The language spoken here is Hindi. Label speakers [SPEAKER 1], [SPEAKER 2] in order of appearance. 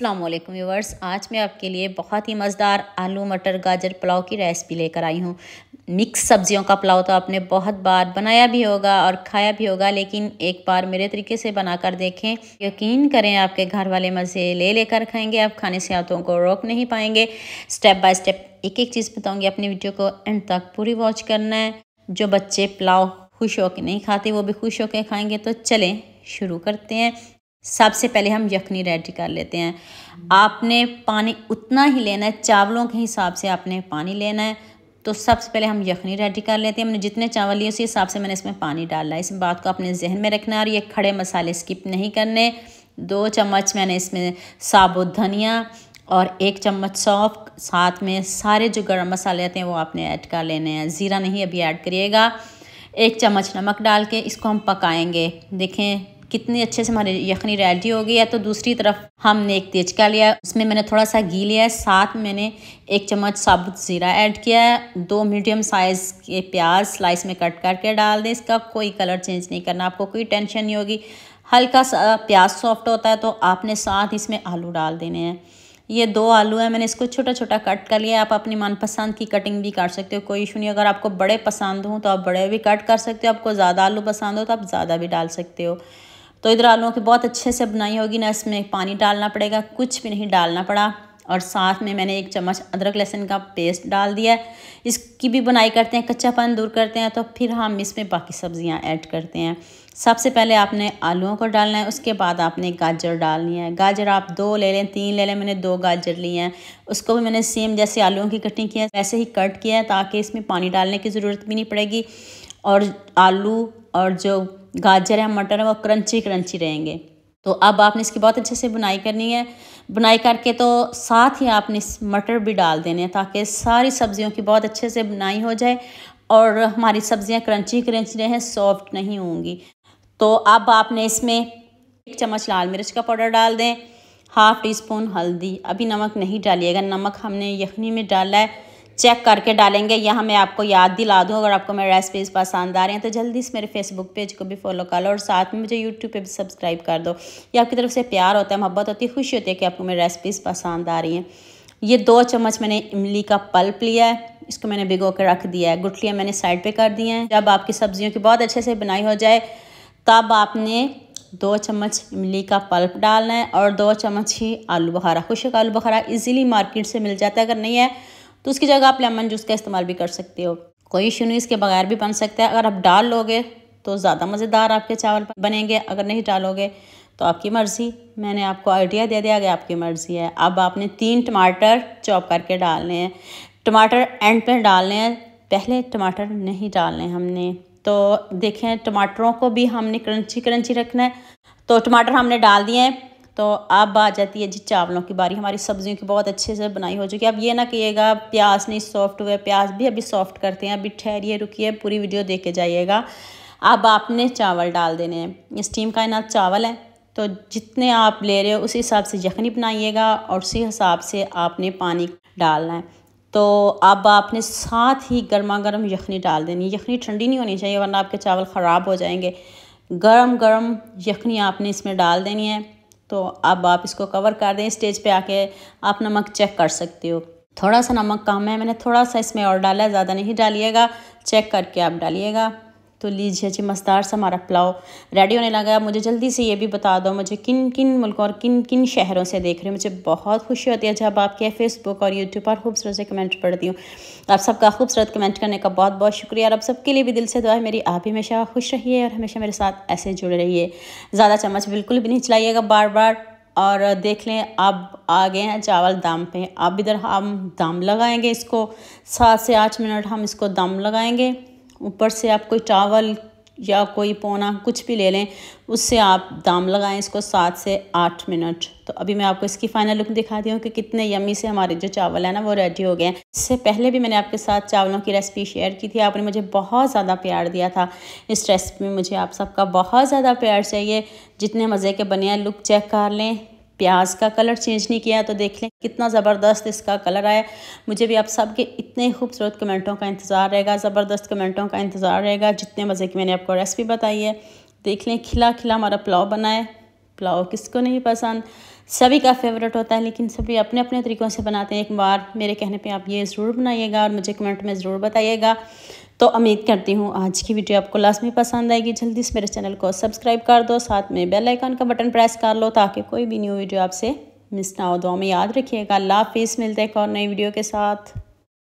[SPEAKER 1] अल्लाम व्यूवर्स आज मैं आपके लिए बहुत ही मज़ेदार आलू मटर गाजर पुलाव की रेसिपी लेकर आई हूँ मिक्स सब्जियों का पुलाव तो आपने बहुत बार बनाया भी होगा और खाया भी होगा लेकिन एक बार मेरे तरीके से बना कर देखें यकीन करें आपके घर वाले मज़े ले लेकर खाएंगे आप खाने से हाथों को रोक नहीं पाएंगे स्टेप बाय स्टेप एक एक चीज़ बताऊँगी अपनी वीडियो को एंड तक पूरी वॉच करना है जो बच्चे पुलाव खुश होकर नहीं खाते वो भी खुश होकर खाएँगे तो चलें शुरू करते हैं सबसे पहले हम यखनी रेडी कर लेते हैं आपने पानी उतना ही लेना है चावलों के हिसाब से आपने पानी लेना है तो सबसे पहले हम यखनी रेडी कर लेते हैं हमने जितने चावल लिए उसी हिसाब से मैंने इसमें पानी डाला है इस बात को अपने जहन में रखना है और ये खड़े मसाले स्किप नहीं करने दो चम्मच मैंने इसमें साबुत धनिया और एक चम्मच सौंफ साथ में सारे जो गर्म मसाले आते हैं वो आपने ऐड कर लेने हैं ज़ीरा नहीं अभी ऐड करिएगा एक चम्मच नमक डाल के इसको हम पकाएंगे देखें कितनी अच्छे से हमारी यखनी रेडी हो गई है तो दूसरी तरफ हमने एक तेजका लिया उसमें मैंने थोड़ा सा घी लिया है साथ मैंने एक चम्मच साबुत ज़ीरा ऐड किया है दो मीडियम साइज़ के प्याज स्लाइस में कट करके डाल दें इसका कोई कलर चेंज नहीं करना आपको कोई टेंशन नहीं होगी हल्का सा प्याज सॉफ्ट होता है तो आपने साथ इसमें आलू डाल देने हैं ये दो आलू हैं मैंने इसको छोटा छोटा कट कर लिया आप अपनी मनपसंद की कटिंग भी कर सकते हो कोई इशू नहीं अगर आपको बड़े पसंद हों तो आप बड़े भी कट कर सकते हो आपको ज़्यादा आलू पसंद हो तो आप ज़्यादा भी डाल सकते हो तो इधर आलुओं की बहुत अच्छे से बनाई होगी ना इसमें पानी डालना पड़ेगा कुछ भी नहीं डालना पड़ा और साथ में मैंने एक चम्मच अदरक लहसुन का पेस्ट डाल दिया है इसकी भी बनाई करते हैं कच्चापन दूर करते हैं तो फिर हम इसमें बाकी सब्ज़ियाँ ऐड करते हैं सबसे पहले आपने आलूओं को डालना है उसके बाद आपने गाजर डालनी है गाजर आप दो ले लें तीन ले लें मैंने दो गाजर लिए हैं उसको भी मैंने सेम जैसे आलुओं की कटिंग की है वैसे ही कट किया है ताकि इसमें पानी डालने की ज़रूरत भी नहीं पड़ेगी और आलू और जो गाजर है मटर है वो क्रंची क्रंची रहेंगे तो अब आपने इसकी बहुत अच्छे से बुनाई करनी है बुनाई करके तो साथ ही आपने इस मटर भी डाल देने हैं ताकि सारी सब्जियों की बहुत अच्छे से बुनाई हो जाए और हमारी सब्जियां क्रंची क्रंची रहें सॉफ्ट नहीं होंगी तो अब आपने इसमें एक चम्मच लाल मिर्च का पाउडर डाल दें हाफ़ टी स्पून हल्दी अभी नमक नहीं डालिएगा नमक हमने यखनी में डाला है चेक करके डालेंगे यहाँ मैं आपको याद दिला दूँ अगर आपको मेरी रेसिपीज़ पसंद आ रही हैं तो जल्दी से मेरे फेसबुक पेज को भी फॉलो कर लो और साथ में मुझे यूट्यूब पे भी सब्सक्राइब कर दो ये आपकी तरफ से प्यार होता है मोहब्बत होती है खुशी होती है कि आपको मेरी रेसिपीज़ पसंद आ रही हैं ये दो चम्मच मैंने इमली का पल्प लिया है इसको मैंने भिगो के रख दिया है गुटलियाँ मैंने साइड पर कर दी हैं जब आपकी सब्जियों की बहुत अच्छे से बनाई हो जाए तब आपने दो चम्मच इमली का पल्प डालना है और दो चम्मच ही आलू बखारा खुशक आलू बखारा ईजिली मार्केट से मिल जाता है अगर नहीं है तो उसकी जगह आप लेमन जूस का इस्तेमाल भी कर सकते हो कोई इशू नहीं इसके बगैर भी बन सकता है अगर आप डाल लोगे तो ज़्यादा मज़ेदार आपके चावल बनेंगे अगर नहीं डालोगे तो आपकी मर्ज़ी मैंने आपको आइडिया दे दिया गया आपकी मर्ज़ी है अब आपने तीन टमाटर चॉप करके डालने हैं टमाटर एंड पे डालने हैं पहले टमाटर नहीं डालने हमने तो देखें टमाटरों को भी हमने क्रंची क्रंची रखना है तो टमाटर हमने डाल दिए हैं तो अब आ जाती है जी चावलों की बारी हमारी सब्जियों की बहुत अच्छे से बनाई हो चुकी है अब ये ना कहिएगा प्याज नहीं सॉफ्ट हुए प्याज भी अभी सॉफ्ट करते हैं अभी ठहरिए रुकिए पूरी वीडियो देख के जाइएगा अब आपने चावल डाल देने हैं स्टीम का इना चावल है तो जितने आप ले रहे हो उसी हिसाब से यखनी बनाइएगा और उसी हिसाब से आपने पानी डालना है तो अब आपने साथ ही गर्मा गर्म यखनी डाल देनी यखनी ठंडी नहीं होनी चाहिए वरना आपके चावल ख़राब हो जाएंगे गर्म गर्म यखनी आपने इसमें डाल देनी है तो अब आप इसको कवर कर दें स्टेज पे आके आप नमक चेक कर सकते हो थोड़ा सा नमक कम है मैंने थोड़ा सा इसमें और डाला है ज़्यादा नहीं डालिएगा चेक करके आप डालिएगा तो लीजिए जी मस्तार सा हमारा पुलाव रेडी होने लगा मुझे जल्दी से ये भी बता दो मुझे किन किन मुल्कों और किन किन शहरों से देख रहे हो मुझे बहुत खुशी होती है जब आपके फेसबुक और यूट्यूब पर खूबसूरत से कमेंट पढ़ती हूँ आप सबका खूबसूरत कमेंट करने का बहुत बहुत शुक्रिया और आप सबके लिए भी दिल से दुआ है मेरी आप हमेशा खुश रहिए और हमेशा मेरे साथ ऐसे जुड़े रहिए ज़्यादा चम्मच बिल्कुल भी नहीं चलाइएगा बार बार और देख लें अब आ गए हैं चावल दाम पे अब इधर हम दाम लगाएंगे इसको सात से आठ मिनट हम इसको दाम लगाएंगे ऊपर से आप कोई चावल या कोई पौना कुछ भी ले लें उससे आप दाम लगाएं इसको सात से आठ मिनट तो अभी मैं आपको इसकी फाइनल लुक दिखा दी हूँ कि कितने यमी से हमारे जो चावल है ना वो रेडी हो गए हैं इससे पहले भी मैंने आपके साथ चावलों की रेसिपी शेयर की थी आपने मुझे बहुत ज़्यादा प्यार दिया था इस रेसिपी में मुझे आप सबका बहुत ज़्यादा प्यार चाहिए जितने मज़े के बने हैं लुक चेक कर लें प्याज का कलर चेंज नहीं किया तो देख लें कितना ज़बरदस्त इसका कलर आया मुझे भी आप सब के इतने खूबसूरत कमेंटों का इंतज़ार रहेगा ज़बरदस्त कमेंटों का इंतज़ार रहेगा जितने मज़े की मैंने आपको रेसिपी बताई है देख लें खिला खिला हमारा पुलाव बनाए पुलाव किसको नहीं पसंद सभी का फेवरेट होता है लेकिन सभी अपने अपने तरीक़ों से बनाते हैं एक बार मेरे कहने पर आप ये ज़रूर बनाइएगा और मुझे कमेंट में ज़रूर बताइएगा तो उम्मीद करती हूँ आज की वीडियो आपको लास्ट में पसंद आएगी जल्दी से मेरे चैनल को सब्सक्राइब कर दो साथ में बेल आइकन का बटन प्रेस कर लो ताकि कोई भी न्यू वीडियो आपसे मिस ना हो दो हमें याद रखिएगा अल्लाह हाफिज़ मिलते हैं एक और नई वीडियो के साथ